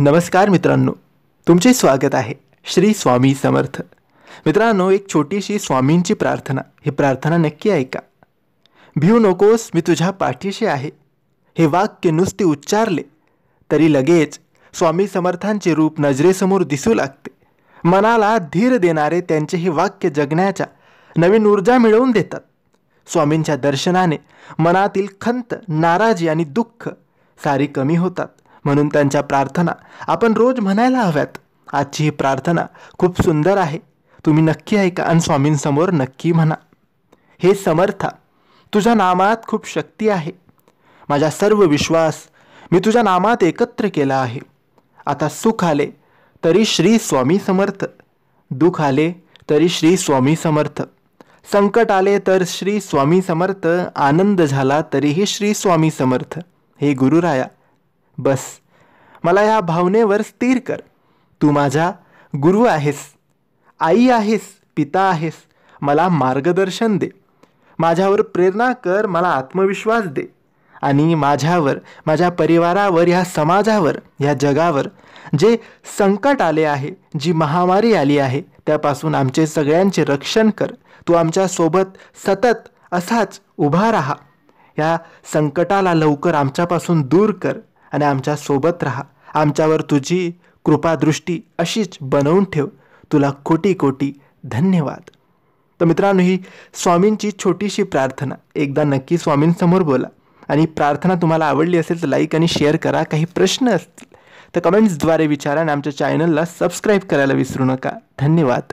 नमस्कार मित्रांनो तुमचे स्वागत आहे श्री स्वामी समर्थ मित्रांनो एक छोटीशी स्वामींची प्रार्थना ही प्रार्थना नक्की ऐका भिऊ नकोस मी तुझ्या पाठीशी आहे हे वाक्य नुसते उच्चारले तरी लगेच स्वामी समर्थांचे रूप नजरेसमोर दिसू लागते मनाला धीर देणारे त्यांचे हे वाक्य जगण्याच्या नवीन ऊर्जा मिळवून देतात स्वामींच्या दर्शनाने मनातील खंत नाराजी आणि दुःख सारी कमी होतात म्हणून त्यांच्या प्रार्थना आपण रोज म्हणायला हव्यात आजची ही प्रार्थना खूप सुंदर आहे तुम्ही नक्की ऐका आणि स्वामींसमोर नक्की म्हणा हे समर्था तुझ्या नामात खूप शक्ती आहे माझा सर्व विश्वास मी तुझ्या नामात एकत्र केला आहे आता सुख आले तरी श्री स्वामी समर्थ दुःख आले तरी श्री स्वामी समर्थ संकट आले तर श्री स्वामी समर्थ आनंद झाला तरीही श्री स्वामी समर्थ हे गुरुराया बस मला या भावनेवर स्थिर कर तू माझा गुरु आहेस आई आहेस पिता आहेस मला मार्गदर्शन दे माझ्यावर प्रेरणा कर मला आत्मविश्वास दे आणि माझ्यावर माझ्या परिवारावर या समाजावर ह्या जगावर जे संकट आले आहे जी महामारी आली आहे त्यापासून आमचे सगळ्यांचे रक्षण कर तू आमच्यासोबत सतत असाच उभा राहा या संकटाला लवकर आमच्यापासून दूर कर आणि आमच्या सोबत राहा आमच्यावर तुझी कृपादृष्टी अशीच बनवून ठेव तुला कोटी कोटी धन्यवाद तर मित्रांनो ही स्वामींची छोटीशी प्रार्थना एकदा नक्की स्वामींसमोर बोला आणि प्रार्थना तुम्हाला आवडली असेल तर लाईक आणि शेअर करा काही प्रश्न असतील तर कमेंट्सद्वारे विचारा आणि आमच्या चॅनलला सबस्क्राईब करायला विसरू नका धन्यवाद